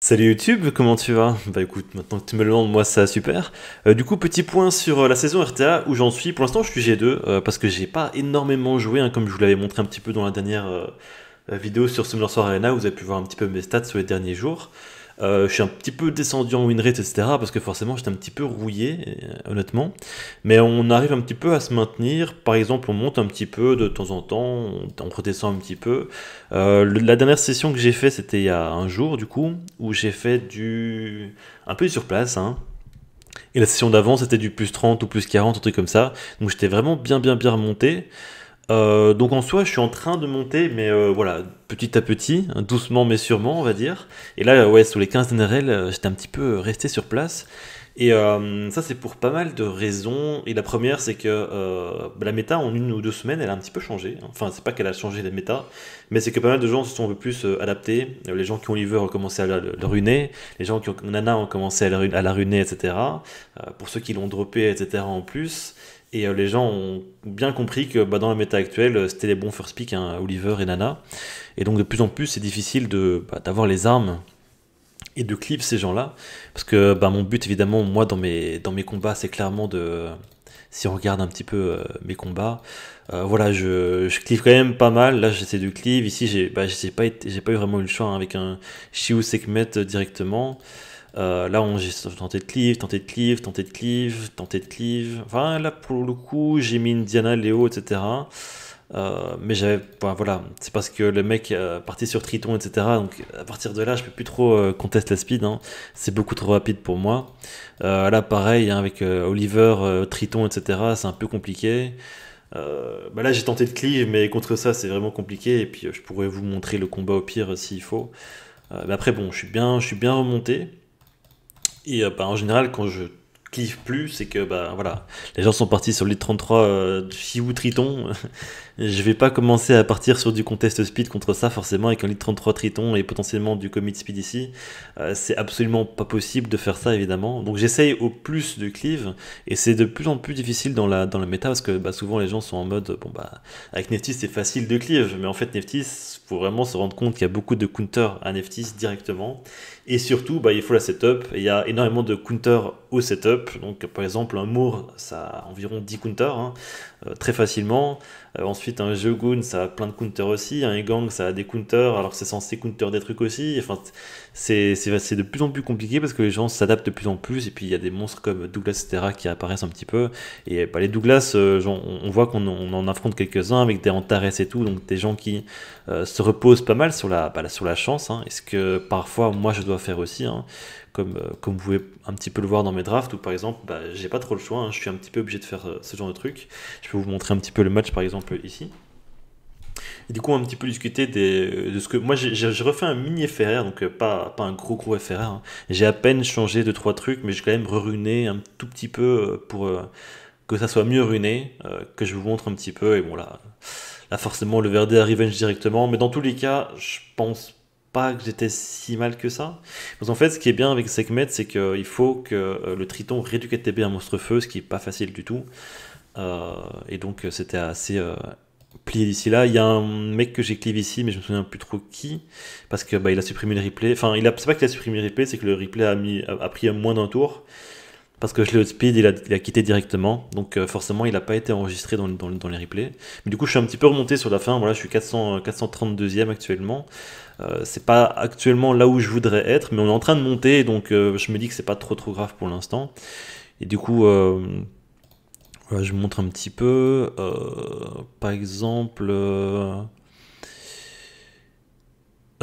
Salut YouTube, comment tu vas Bah écoute, maintenant que tu me le demandes, moi ça super. Euh, du coup, petit point sur euh, la saison RTA où j'en suis. Pour l'instant, je suis G2 euh, parce que j'ai pas énormément joué, hein, comme je vous l'avais montré un petit peu dans la dernière vidéo sur Summer Arena. vous avez pu voir un petit peu mes stats sur les derniers jours. Euh, je suis un petit peu descendu en winrate, etc. Parce que forcément, j'étais un petit peu rouillé, euh, honnêtement. Mais on arrive un petit peu à se maintenir. Par exemple, on monte un petit peu de temps en temps, on redescend un petit peu. Euh, la dernière session que j'ai fait, c'était il y a un jour, du coup, où j'ai fait du. un peu sur place, hein. Et la session d'avant, c'était du plus 30 ou plus 40, un truc comme ça. Donc j'étais vraiment bien, bien, bien remonté. Euh, donc en soi, je suis en train de monter, mais euh, voilà, petit à petit, hein, doucement mais sûrement, on va dire. Et là, ouais, sous les 15 NRL, euh, j'étais un petit peu resté sur place. Et ça, c'est pour pas mal de raisons. Et la première, c'est que la méta, en une ou deux semaines, elle a un petit peu changé. Enfin, c'est pas qu'elle a changé la méta, mais c'est que pas mal de gens se sont un peu plus adaptés. Les gens qui ont l'Ever ont commencé à la, le les gens qui ont Nana ont commencé à la, à etc. pour ceux qui l'ont droppé, etc. en plus. Et euh, les gens ont bien compris que bah, dans la méta actuelle, euh, c'était les bons first pick, hein, Oliver et Nana. Et donc de plus en plus, c'est difficile bah, d'avoir les armes et de clip ces gens-là. Parce que bah, mon but, évidemment, moi, dans mes, dans mes combats, c'est clairement de. Si on regarde un petit peu euh, mes combats, voilà, je, je quand même pas mal. Là, j'essaie de cleave, Ici, j'ai bah, pas, j'ai pas eu vraiment eu le choix hein, avec un Shiu Sekhmet directement. Euh, là, j'ai tenté de cleave, tenté de cleave, tenté de cleave, tenté de cleave. Enfin, là, pour le coup, j'ai mis une Diana, Léo, etc. Euh, mais j'avais, bah, voilà, c'est parce que le mec euh, parti sur Triton, etc. Donc à partir de là, je peux plus trop contester la speed. Hein. C'est beaucoup trop rapide pour moi. là, pareil, hein, avec Oliver, Triton, etc. C'est un peu compliqué. Bah là, j'ai tenté de cleave, mais contre ça, c'est vraiment compliqué. Et puis, je pourrais vous montrer le combat au pire s'il faut. mais après, bon, je suis bien, je suis bien remonté. Et euh, bah, en général, quand je kiffe plus, c'est que bah voilà, les gens sont partis sur les 33 euh, ou Triton. je vais pas commencer à partir sur du contest speed contre ça forcément avec un lit 33 Triton et potentiellement du commit speed ici. Euh, c'est absolument pas possible de faire ça évidemment. Donc j'essaye au plus de cleave et c'est de plus en plus difficile dans la dans la méta parce que bah, souvent les gens sont en mode bon bah avec Neftis c'est facile de cleave mais en fait Neftis faut vraiment se rendre compte qu'il y a beaucoup de counters à Neftis directement et surtout, bah, il faut la setup. il y a énormément de counters au setup. Donc, par exemple, un Moore, ça a environ 10 counters. Hein. Euh, très facilement. Euh, ensuite, un Jogun, ça a plein de counters aussi. Un Gang, ça a des counters, alors c'est censé counter des trucs aussi. Enfin, c'est de plus en plus compliqué parce que les gens s'adaptent de plus en plus. Et puis, il y a des monstres comme Douglas, etc., qui apparaissent un petit peu. Et pas bah, les Douglas, euh, on, voit qu'on en affronte quelques-uns avec des Antares et tout. Donc, des gens qui se reposent pas mal sur la, bah, la chance. Hein. et ce que parfois, moi, je dois faire aussi. Hein. Euh, comme, vous pouvez un petit peu le voir dans mes drafts, où par exemple, bah, j'ai pas trop le choix, hein, je suis un petit peu obligé de faire euh, ce genre de trucs. Je peux vous montrer un petit peu le match par exemple ici. Et du coup, un petit peu discuter euh, de ce que. Moi, j'ai refait un mini FRR, donc pas, un gros gros FRR. Hein. J'ai à peine changé 2 trois trucs, mais j'ai quand même reruné un tout petit peu pour que ça soit mieux runé, que je vous montre un petit peu. Et bon, là, là forcément, le Verde à Revenge directement. Mais dans tous les cas, je pense que j'étais si mal que ça. Parce qu'en fait, ce qui est bien avec Sekhmet, c'est qu'il faut que euh, le Triton réduque TB à monstre feu, ce qui est pas facile du tout. Euh, et donc, c'était assez euh, plié d'ici là. Il y a un mec que j'éclive ici, mais je me souviens plus trop qui, parce que bah, il a supprimé le replay. Enfin, il a, c'est pas qu'il a supprimé le replay, c'est que le replay a, mis, a pris moins d'un tour parce que je l'ai speed, il a, quitté directement, donc euh, forcément il n'a pas été enregistré dans, les replays. Mais du coup je suis un petit peu remonté sur la fin, voilà, je suis 432e actuellement. Euh, c'est pas actuellement là où je voudrais être, mais on est en train de monter, donc euh, je me dis que c'est pas trop trop grave pour l'instant. Et du coup, je vous montre un petit peu, par exemple,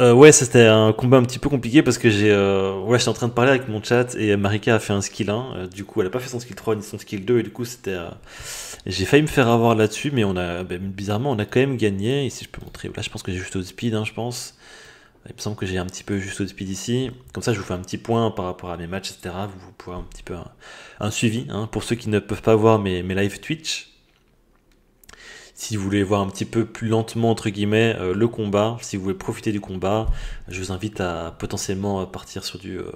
euh, ouais, c'était un combat un petit peu compliqué parce que j'ai, euh, ouais, j'étais en train de parler avec mon chat et Marika a fait un skill 1. Euh, du coup, elle a pas fait son skill 3 ni son skill 2 et du coup, c'était, euh, j'ai failli me faire avoir là-dessus, mais on a, bah, bizarrement, on a quand même gagné. Ici, je peux montrer. Là, je pense que j'ai juste au speed, hein, je pense. Il me semble que j'ai un petit peu juste au speed ici. Comme ça, je vous fais un petit point par rapport à mes matchs, etc. Vous, pouvez pouvez un petit peu euh, un, suivi hein, pour ceux qui ne peuvent pas voir mes, mes live Twitch. Si vous voulez voir un petit peu plus lentement, entre guillemets, euh, le combat, si vous voulez profiter du combat, je vous invite à potentiellement partir sur du euh,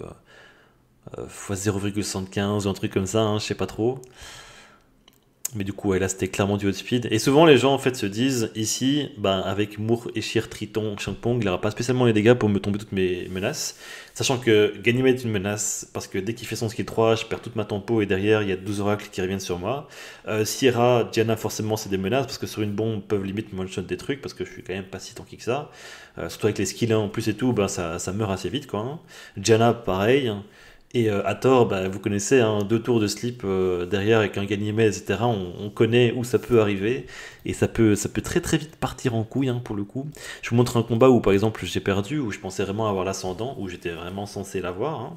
euh, x0,75 ou un truc comme ça, hein, je sais pas trop. Mais du coup, là, c'était clairement du hot speed. Et souvent, les gens, en fait, se disent, ici, ben, avec Mour, Eshir, Triton, Shangpong, il n'aura pas spécialement les dégâts pour me tomber toutes mes menaces. Sachant que Ganymede est une menace, parce que dès qu'il fait son skill 3, je perds toute ma tempo, et derrière, il y a 12 oracles qui reviennent sur moi. Euh, Sierra, Diana, forcément, c'est des menaces, parce que sur une bombe, peuvent limite one-shot des trucs, parce que je suis quand même pas si tanky que ça. Euh, surtout avec les skills 1 en plus et tout, ben, ça, meurt assez vite, quoi. Hein. Diana, pareil. Hein. Et euh, à tort, bah, vous connaissez, hein, deux tours de slip euh, derrière avec un gagné etc. On, connaît où ça peut arriver. Et ça peut, ça peut très très vite partir en couille, hein, pour le coup. Je vous montre un combat où, par exemple, j'ai perdu, où je pensais vraiment avoir l'ascendant, où j'étais vraiment censé l'avoir. Hein.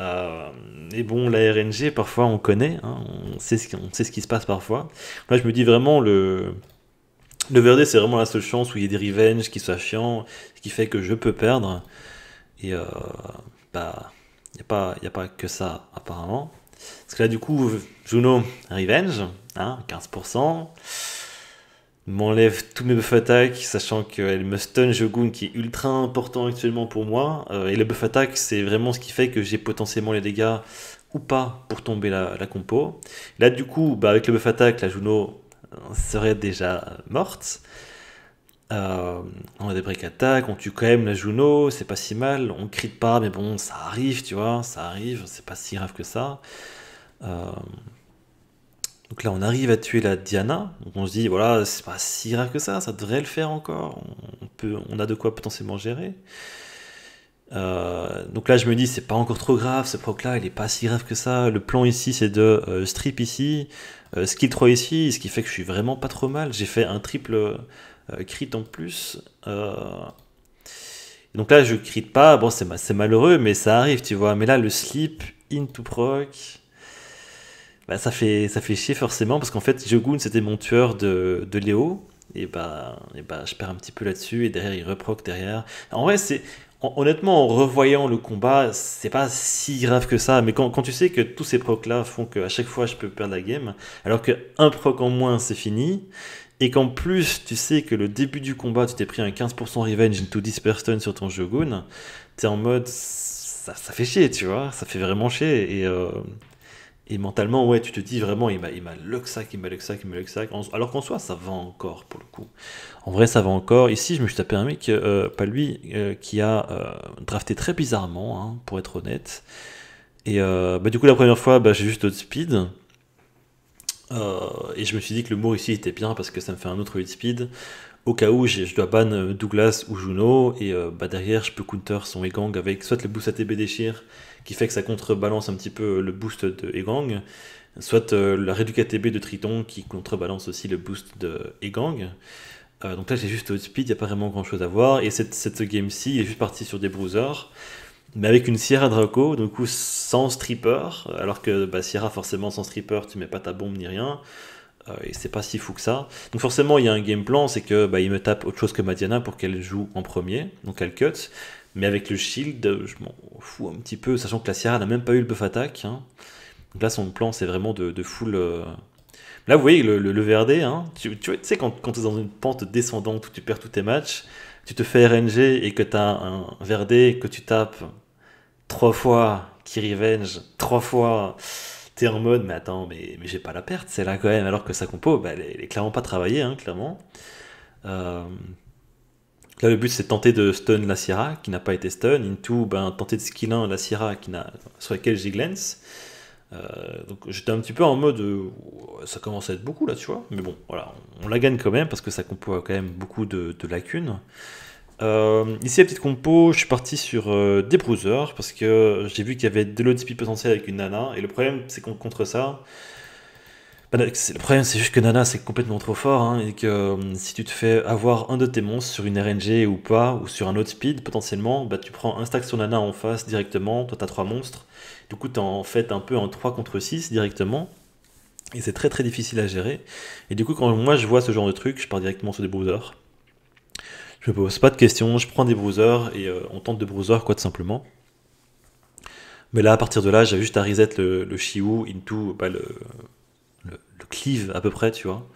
Euh, et bon, la RNG, parfois, on connaît. Hein. on, sait ce qui, on sait ce qui se passe parfois. Là, je me dis vraiment, le, le Verde, c'est vraiment la seule chance où il y a des revenges qui soient chiants, ce qui fait que je peux perdre. Et bah n'y a, pas, a pas que ça apparemment. Parce que là, du coup, Juno Revenge, 15%, hein, m'enlève tous mes buffs attaques, sachant qu'elle me stun Jogun, qui est ultra important actuellement pour moi. Euh, et le buff attack, c'est vraiment ce qui fait que j'ai potentiellement les dégâts ou pas pour tomber la, la compo. Là, du coup, bah, avec le buff attack, la Juno euh, serait déjà morte. Euh, on a des break attaques, on tue quand même la Juno, c'est pas si mal, on crie pas, mais bon, ça arrive, tu vois, ça arrive, c'est pas si grave que ça. Euh, donc là, on arrive à tuer la Diana, on se dit, voilà, c'est pas si grave que ça, ça devrait le faire encore, on, peut, on a de quoi potentiellement gérer. Euh, donc là, je me dis, c'est pas encore trop grave, ce proc là, il est pas si grave que ça. Le plan ici, c'est de strip ici, skill 3 ici, ce qui fait que je suis vraiment pas trop mal. J'ai fait un triple euh, crit en plus. Euh, donc là, je crit pas. Bon, c'est malheureux, mais ça arrive, tu vois. Mais là, le slip into proc. Bah, ça, fait, ça fait chier forcément parce qu'en fait, Jogun c'était mon tueur de, Léo. Et bah, et bah, je perds un petit peu là-dessus. Et derrière, il reproque derrière. En vrai, c'est. Honnêtement, en revoyant le combat, c'est pas si grave que ça, mais quand, quand tu sais que tous ces procs là font qu'à chaque fois je peux perdre la game, alors qu'un proc en moins c'est fini, et qu'en plus tu sais que le début du combat tu t'es pris un 15% revenge into stone sur ton tu t'es en mode ça, fait chier, tu vois, ça fait vraiment chier. Et, euh, et mentalement, ouais, tu te dis vraiment il m'a il m'a il m'a ça, il m'a ça. Alors qu'en soi, ça va encore pour le coup. En vrai, ça va encore. Ici, je me suis tapé un mec, euh, pas lui, euh, qui a drafté très bizarrement, hein, pour être honnête. Et bah, du coup, la première fois, bah, j'ai juste outspeed speed. Euh, et je me suis dit que le mot ici était bien parce que ça me fait un autre hit speed au cas où je dois ban euh, Douglas ou Juno, et euh, bah, derrière je peux counter son Egang avec soit le boost ATB déchire, qui fait que ça contrebalance un petit peu le boost de Gang, soit la réduc ATB de Triton qui contrebalance aussi le boost de Egang. Gang. donc là j'ai juste speed il n'y a pas vraiment grand chose à voir, et cette, cette game-ci est juste partie sur des bruisers mais avec une Sierra Draco, du sans stripper, alors que bah, Sierra forcément sans stripper tu mets pas ta bombe ni rien, euh, et c'est pas si fou que ça. Donc forcément il y a un game plan, c'est que bah, il me tape autre chose que Madiana pour qu'elle joue en premier, donc elle cut, mais avec le shield je m'en fous un petit peu, sachant que la Sierra n'a même pas eu le buff attaque hein. Donc là son plan c'est vraiment de, full... Euh. Là vous voyez le, le, VRD, hein, tu, sais quand, quand tu es dans une pente descendante où tu perds tous tes matchs, tu te fais RNG et que tu as un Verdé que tu tapes trois fois qui revenge, trois fois, t'es en mode, mais attends, mais, j'ai pas la perte, c'est là quand même, alors que sa compo, bah, elle, est, clairement pas travaillée, hein, clairement. Euh, là, le but, c'est tenter de stun la Syrah, qui n'a pas été stun. Into, ben, tenter de skill la Syrah, qui n'a... sur laquelle j'ai glance. Euh, donc j'étais un petit peu en mode euh, ça commence à être beaucoup là, tu vois. Mais bon, voilà, on, la gagne quand même parce que ça compo quand même beaucoup de, lacunes. Euh, ici, la petite compo, je suis parti sur des bruisers parce que j'ai vu qu'il y avait de l'ODP potentiel avec une nana. Et le problème, c'est qu'on contre ça, bah, le problème, c'est juste que Nana, c'est complètement trop fort, hein, et que euh, si tu te fais avoir un de tes monstres sur une RNG ou pas, ou sur un autre speed, potentiellement, bah, tu prends un stack sur Nana en face directement, toi t'as 3 monstres, du coup t'es en fait un peu en 3 contre 6 directement, et c'est très très difficile à gérer, et du coup quand moi je vois ce genre de truc, je pars directement sur des bruisers, je me pose pas de questions, je prends des bruisers, et euh, on tente de bruisers quoi de simplement. Mais là, à partir de là, j'ai juste à reset le, le into bah, le Clive à peu près, tu vois.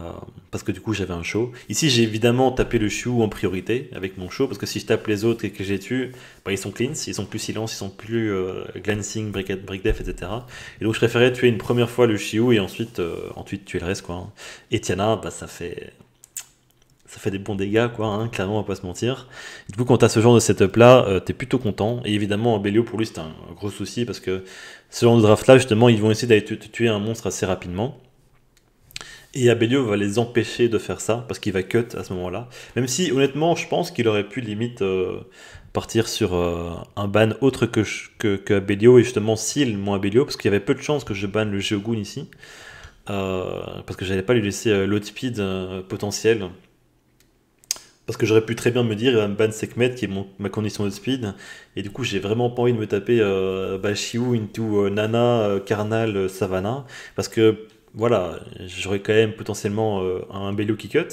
Euh, parce que du coup j'avais un show. Ici j'ai évidemment tapé le chiou en priorité avec mon show, parce que si je tape les autres que j'ai tués, bah, ils sont cleans, ils sont plus silence, ils sont plus euh, glancing, break, death, etc. Et donc je préférais tuer une première fois le chiou et ensuite, euh, ensuite tuer le reste. Quoi. Hein. Et Tiana, bah, ça fait ça fait des bons dégâts, quoi, hein, clairement, on va pas se mentir. du coup, quand t'as ce genre de setup là, euh, t'es plutôt content. Et évidemment, Abelio, pour lui, c'est un gros souci parce que ce genre de draft là, justement, ils vont essayer d'aller tuer un monstre assez rapidement. Et Abelio va les empêcher de faire ça parce qu'il va cut à ce moment-là. Même si, honnêtement, je pense qu'il aurait pu limite euh, partir sur euh, un ban autre que, que, Abelio et justement s'il mon Abelio parce qu'il y avait peu de chances que je banne le Geogun ici. parce que j'allais pas lui laisser Speed potentiel parce que j'aurais pu très bien me dire, il ban Sekhmet, qui est ma condition de speed. Et du coup, j'ai vraiment pas envie de me taper euh, into euh, Nana, euh, Karnal, euh, Savannah. Parce que, voilà, j'aurais quand même potentiellement un bello qui cut.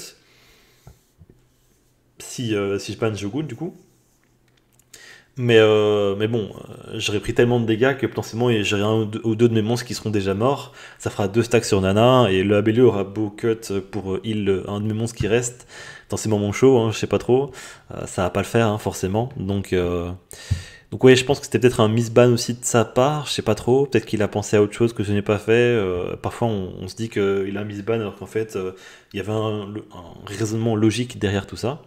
Si, si je ban jogun du coup. Mais, euh, mais bon, euh, j'aurais pris tellement de dégâts que potentiellement j'aurais un ou deux de mes monstres qui seront déjà morts. Ça fera deux stacks sur Nana et le Abelio aura beau cut pour heal euh, un de mes monstres qui reste. Potentiellement mon show, hein, je sais pas trop. ça va pas le faire, hein, forcément. Donc, euh... donc ouais, je pense que c'était peut-être un misban aussi de sa part. Je sais pas trop. Peut-être qu'il a pensé à autre chose que je n'ai pas fait. parfois, on, se dit qu'il a un misban alors qu'en fait, il y avait un, raisonnement logique derrière tout ça.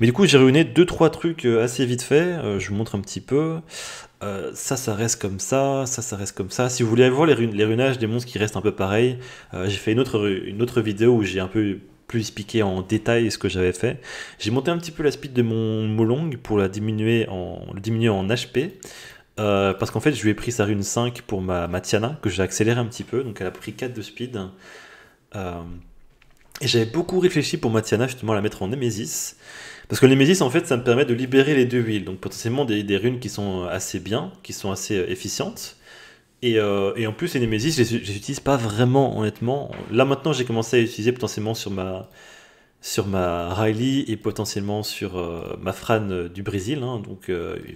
Mais du coup, j'ai ruiné deux, trois trucs euh, assez vite fait. Euh, je vous montre un petit peu. Euh, ça, ça reste comme ça, ça, ça reste comme ça. Si vous voulez voir les, les runages des monstres qui restent un peu pareil, j'ai fait une autre, une autre vidéo où j'ai un peu plus expliqué en détail ce que j'avais fait. J'ai monté un petit peu la speed de mon Molong pour la diminuer en, le diminuer en HP. parce qu'en fait, je lui ai pris sa rune 5 pour ma, ma Tiana, que j'ai accéléré un petit peu, donc elle a pris 4 de speed. et j'avais beaucoup réfléchi pour ma Tiana, justement, à la mettre en Nemesis. Parce que le en fait, ça me permet de libérer les deux huiles. Donc potentiellement des, runes qui sont assez bien, qui sont assez euh, efficientes. Euh, et, en plus, les Nemesis, je les utilise pas vraiment, honnêtement. Là maintenant, j'ai commencé à les utiliser potentiellement sur ma, sur ma Riley et potentiellement sur euh, ma Fran du Brésil. Hein. donc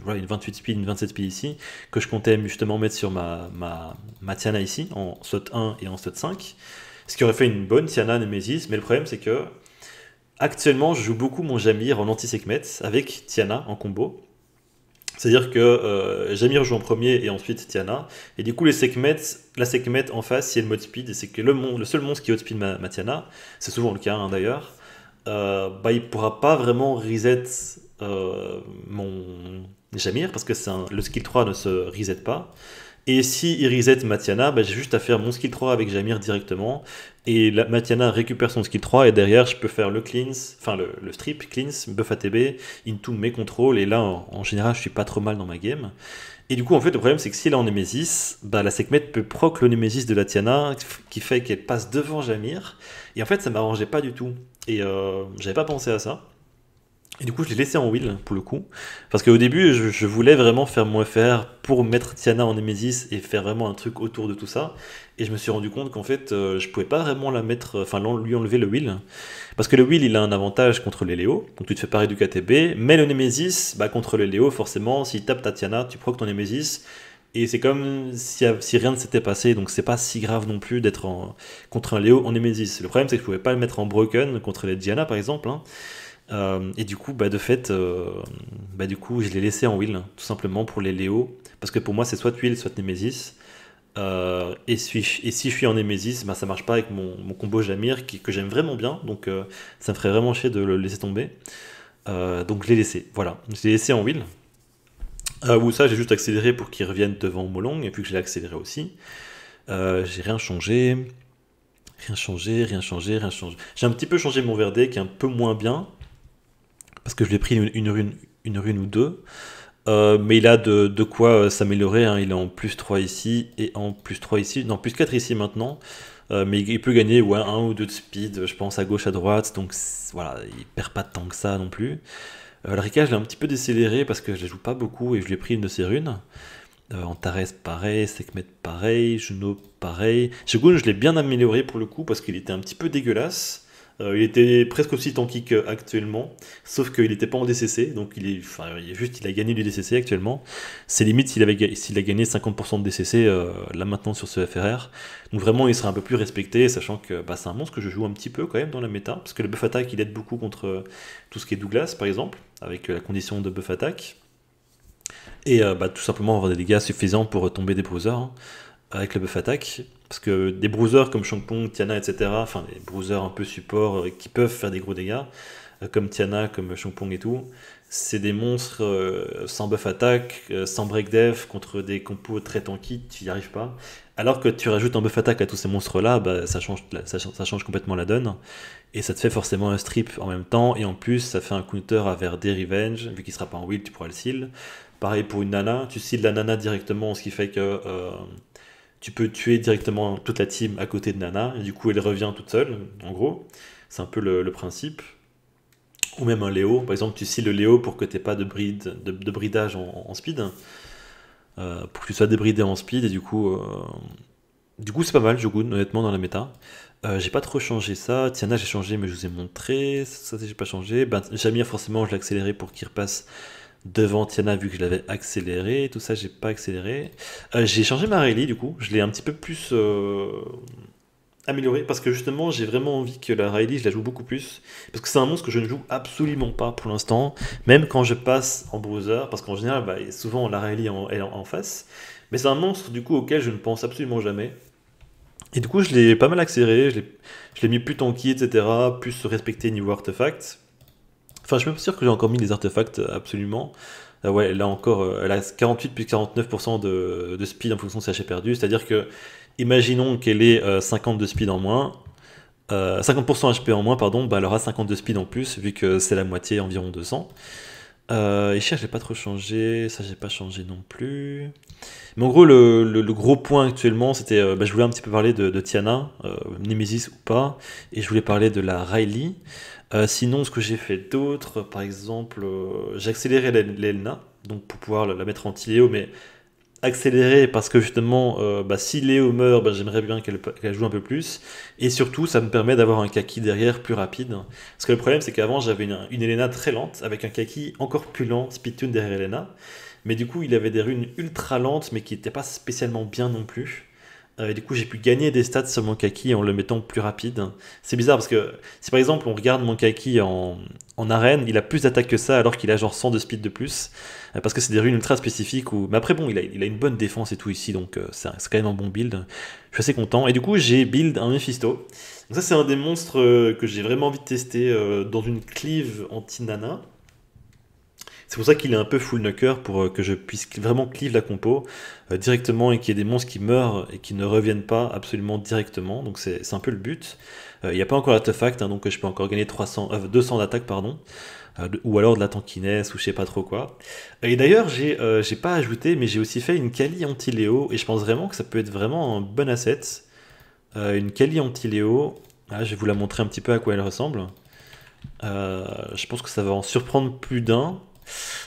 voilà, une 28 speed, une 27 speed ici, que je comptais justement mettre sur ma, ma, ma Tiana ici, en slot 1 et en slot 5. Ce qui aurait fait une bonne Tiana Nemesis, mais le problème c'est que Actuellement, je joue beaucoup mon Jamir en anti sekmet avec Tiana en combo. C'est-à-dire que euh, Jamir joue en premier et ensuite Tiana. Et du coup, les la sekmet en face, si elle mode et c'est que le, seul monstre qui outspeed ma, ma Tiana, c'est souvent le cas hein, d'ailleurs, euh, bah, il pourra pas vraiment reset euh, mon Jamir parce que c'est le skill 3 ne se reset pas. Et si il reset Matiana, bah, j'ai juste à faire mon skill 3 avec Jamir directement. Et la, Matiana récupère son skill 3 et derrière je peux faire le cleanse, enfin le, strip, cleanse, buff ATB, into mes contrôles. Et là en, général je suis pas trop mal dans ma game. Et du coup en fait le problème c'est que si est en Nemesis, bah, la Sekhmet peut proc le Nemesis de la Tiana qui fait qu'elle passe devant Jamir. Et en fait ça m'arrangeait pas du tout. Et euh, j'avais pas pensé à ça. Et du coup, je l'ai laissé en wheel pour le coup. Parce qu'au début, je, voulais vraiment faire mon FR pour mettre Tiana en Nemesis et faire vraiment un truc autour de tout ça. Et je me suis rendu compte qu'en fait, euh, je pouvais pas vraiment la mettre, enfin lui enlever le wheel. Parce que le wheel, il a un avantage contre les Léo. Donc tu te fais pareil du KTB. Mais le Nemesis, bah, contre les Léo, forcément, s'il tape ta Tiana, tu proc ton Nemesis. Et c'est comme si, rien ne s'était passé, donc c'est pas si grave non plus d'être contre un Léo en Nemesis. Le problème, c'est que je pouvais pas le mettre en Broken contre les Diana, par exemple. Hein. Euh, et du coup, bah, de fait, euh, bah, du coup, je l'ai laissé en will, tout simplement pour les Léo, parce que pour moi, c'est soit will, soit Nemesis. Euh, et, si, et si je suis en Nemesis, bah, ça marche pas avec mon, combo Jamir, qui, que j'aime vraiment bien, donc ça me ferait vraiment chier de le laisser tomber. donc je l'ai laissé, voilà, je l'ai laissé en will. ou ça, j'ai juste accéléré pour qu'il revienne devant Molong, et puis que je l'ai accéléré aussi. j'ai rien changé rien changé, rien changé, rien changé. J'ai un petit peu changé mon Verdé qui est un peu moins bien, parce que je l'ai pris une, rune, une rune ou deux. Euh, mais il a de, quoi euh, s'améliorer. Hein. Il est en plus 3 ici et en plus 3 ici. Non, 4 ici maintenant. Euh, mais il peut gagner ou un ou deux de speed, je pense, à gauche, à droite. Donc voilà, il perd pas tant que ça non plus. le Rika, je l'ai un petit peu décéléré parce que je ne joue pas beaucoup et je lui ai pris une de ses runes. Antares, pareil. Sekhmet, pareil. Juno, pareil. Shogun, je l'ai bien amélioré pour le coup parce qu'il était un petit peu dégueulasse. Euh, il était presque aussi tanky qu'actuellement, sauf qu'il n'était pas en DCC, donc il est, juste il a gagné du DCC actuellement. C'est limite s'il avait s'il a gagné 50% de DCC euh, là maintenant sur ce FRR. Donc vraiment il serait un peu plus respecté, sachant que bah, c'est un monstre que je joue un petit peu quand même dans la méta, parce que le buff attack il aide beaucoup contre euh, tout ce qui est Douglas par exemple, avec la condition de buff attack. Et bah, tout simplement avoir des dégâts suffisants pour tomber des poseurs. Hein avec le buff attaque. Parce que des bruisers comme Shangpong, Tiana, etc., enfin des bruisers un peu support euh, qui peuvent faire des gros dégâts, euh, comme Tiana, comme Shangpong et tout, c'est des monstres euh, sans buff attaque, sans break dev, contre des compos très tanky, tu n'y arrives pas. Alors que tu rajoutes un buff attaque à tous ces monstres-là, bah, ça, change, ça, change complètement la donne. Et ça te fait forcément un strip en même temps. Et en plus, ça fait un counter vers des Revenge. Vu qu'il sera pas en wheel, tu pourras le seal. Pareil pour une nana. Tu seals la nana directement, ce qui fait que tu peux tuer directement toute la team à côté de Nana, et du coup elle revient toute seule, en gros. C'est un peu le, principe. Ou même un Léo, par exemple, tu cilles le Léo pour que tu pas de, bride, de, bridage en, speed, euh, pour que tu sois débridé en speed, et du coup, euh, du coup c'est pas mal, Jogun, honnêtement, dans la méta. Euh, j'ai pas trop changé ça. Tiana, j'ai changé, mais je vous ai montré. Ça, j'ai pas changé. Ben, forcément, je l'ai pour qu'il repasse devant Tiana vu que je l'avais accéléré, tout ça j'ai pas accéléré. Euh, j'ai changé ma rally du coup, je l'ai un petit peu plus euh, amélioré parce que justement j'ai vraiment envie que la rally je la joue beaucoup plus parce que c'est un monstre que je ne joue absolument pas pour l'instant, même quand je passe en browser parce qu'en général bah, souvent la rallye est en, face, mais c'est un monstre du coup auquel je ne pense absolument jamais. Et du coup je l'ai pas mal accéléré, je l'ai mis plus tanky etc, plus respecté niveau artefact. Enfin, je suis même sûr que j'ai encore mis des artefacts, euh, absolument. Euh, ouais, là encore, elle a 48 euh, plus 49% de, speed en fonction de ses HP perdu. C'est-à-dire que, imaginons qu'elle ait 50 de speed en moins, 50% HP en moins, pardon, bah, elle aura 50 de speed en plus, vu que c'est la moitié environ 200. Euh, j'ai pas trop changé. Ça, j'ai pas changé non plus. Mais en gros, le, gros point actuellement, c'était. Euh, bah, je voulais un petit peu parler de, Tiana, euh, Nemesis ou pas. Et je voulais parler de la Riley. Euh, sinon, ce que j'ai fait d'autre, par exemple, j'ai accéléré l'Elna, donc pour pouvoir la, mettre en Tileo. mais accélérer parce que justement, euh, bah, si Léo meurt, bah, j'aimerais bien qu'elle joue un peu plus. Et surtout, ça me permet d'avoir un kaki derrière plus rapide. Parce que le problème, c'est qu'avant, j'avais une, Elena très lente avec un kaki encore plus lent, Speedtune derrière Elena. Mais du coup, il avait des runes ultra lentes, mais qui n'étaient pas spécialement bien non plus. Euh, et du coup, j'ai pu gagner des stats sur mon kaki en le mettant plus rapide. C'est bizarre parce que si par exemple on regarde mon kaki en, arène, il a plus d'attaque que ça alors qu'il a genre 100 de speed de plus. Euh, parce que c'est des runes ultra spécifiques. Où... Mais après, bon, il a, une bonne défense et tout ici, donc euh, c'est quand même un bon build. Je suis assez content. Et du coup, j'ai build un Mephisto. Donc ça, c'est un des monstres que j'ai vraiment envie de tester dans une cleave anti-nana. C'est pour ça qu'il est un peu full knocker pour euh, que je puisse vraiment cleave la compo euh, directement et qu'il y ait des monstres qui meurent et qui ne reviennent pas absolument directement. Donc c'est un peu le but. Euh, il n'y a pas encore l'artefact, hein, donc je peux encore gagner 300, 200 d'attaque, pardon. ou alors de la tankiness ou je sais pas trop quoi. Et d'ailleurs, j'ai j'ai pas ajouté, mais j'ai aussi fait une Kali anti et je pense vraiment que ça peut être vraiment un bon asset. une Kali anti-Léo. Ah, je vais vous la montrer un petit peu à quoi elle ressemble. je pense que ça va en surprendre plus d'un.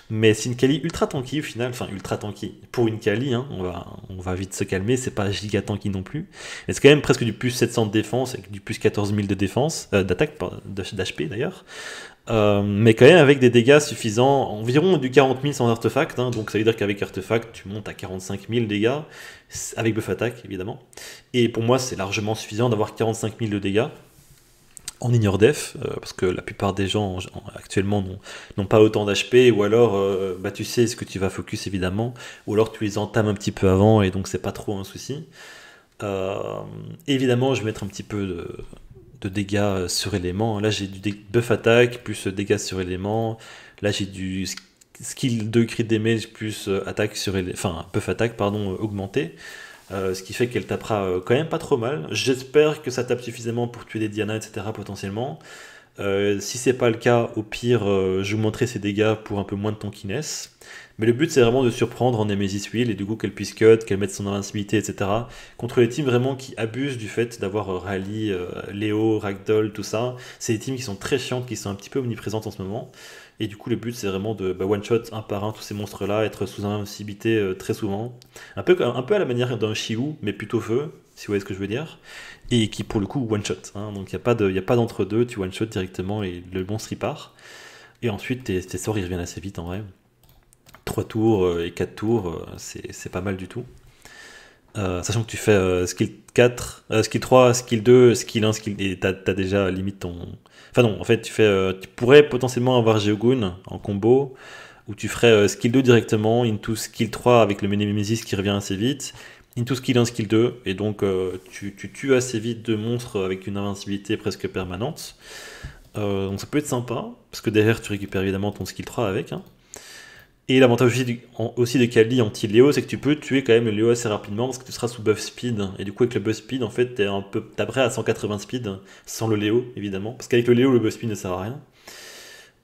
Mais c'est une Kali ultra tanky au final, enfin ultra tanky. Pour une Kali hein, on, va, on va vite se calmer, c'est pas giga tanky non plus. Mais c'est quand même presque du plus 700 de défense et du plus 14 000 de défense, euh, d'attaque, d'HP d'ailleurs. Euh, mais quand même avec des dégâts suffisants, environ du 40 000 sans artefact, hein. donc ça veut dire qu'avec artefact tu montes à 45 000 dégâts, avec buff attaque évidemment. Et pour moi c'est largement suffisant d'avoir 45 000 de dégâts en ignore def, euh, parce que la plupart des gens actuellement n'ont pas autant d'HP, ou alors euh, bah, tu sais ce que tu vas focus évidemment, ou alors tu les entames un petit peu avant et donc c'est pas trop un souci. Euh, évidemment, je vais mettre un petit peu de, dégâts sur éléments Là, j'ai du buff attaque plus dégâts sur élément. Là, j'ai du skill de crit damage plus attaque sur buff attaque, pardon, augmenté. Euh, ce qui fait qu'elle tapera euh, quand même pas trop mal. J'espère que ça tape suffisamment pour tuer des Diana, etc. potentiellement. Euh, si c'est pas le cas, au pire, je vous montrerai ses dégâts pour un peu moins de tankiness. Mais le but, c'est vraiment de surprendre en Nemesis Wheel et du coup qu'elle puisse cut, qu'elle mette son invincibilité, etc. Contre les teams vraiment qui abusent du fait d'avoir Rally, Léo, Ragdoll, tout ça. C'est des teams qui sont très chiantes, qui sont un petit peu omniprésentes en ce moment. Et du coup, le but, c'est vraiment de bah, one-shot un par un tous ces monstres-là, être sous invincibilité euh, très souvent. Un peu, à la manière d'un chiou mais plutôt feu, si vous voyez ce que je veux dire. Et qui, pour le coup, one-shot. Hein. donc, il n'y a pas d'entre-deux, tu one-shot directement et le monstre y part. Et ensuite, tes, sorts, ils reviennent assez vite en vrai. Trois tours euh, et quatre tours, euh, c'est pas mal du tout. sachant que tu fais skill 4, skill 3, skill 2, skill 1, skill. Et t'as as déjà limite ton, Enfin non, en fait, tu, fais, euh, tu pourrais potentiellement avoir Geogun en combo, où tu ferais euh, skill 2 directement, into skill 3 avec le Menemesis qui revient assez vite, into skill 1, skill 2, et donc euh, tu, tues assez vite deux monstres avec une invincibilité presque permanente. donc ça peut être sympa, parce que derrière tu récupères évidemment ton skill 3 avec. Hein. Et l'avantage aussi, de Kali anti-Léo, c'est que tu peux tuer quand même le Léo assez rapidement parce que tu seras sous buff speed. Et du coup, avec le buff speed, en fait, t'es un peu t'as prêt à 180 speed, sans le Léo, évidemment. Parce qu'avec le Léo, le buff speed ne sert à rien.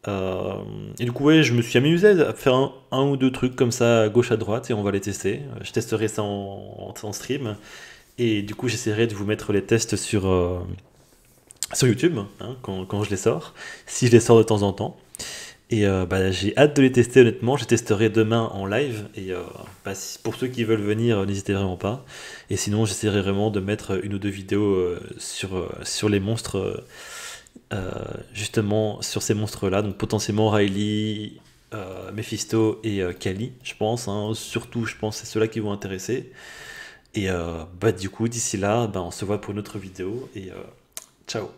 Euh, et du coup, ouais, je me suis amusé à faire un, ou deux trucs comme ça, à gauche, à droite, et on va les tester. Je testerai ça en, en stream. Et du coup, j'essaierai de vous mettre les tests sur, euh, sur YouTube, hein, quand, quand je les sors, si je les sors de temps en temps. Et euh, bah, j'ai hâte de les tester honnêtement. Je testerai demain en live. Et euh, bah, pour ceux qui veulent venir, euh, n'hésitez vraiment pas. Et sinon, j'essaierai vraiment de mettre une ou deux vidéos sur, sur les monstres. justement sur ces monstres là donc potentiellement Riley Mephisto et Kali je pense hein. surtout je pense c'est ceux-là qui vont intéresser et bah du coup d'ici là bah, on se voit pour une autre vidéo et ciao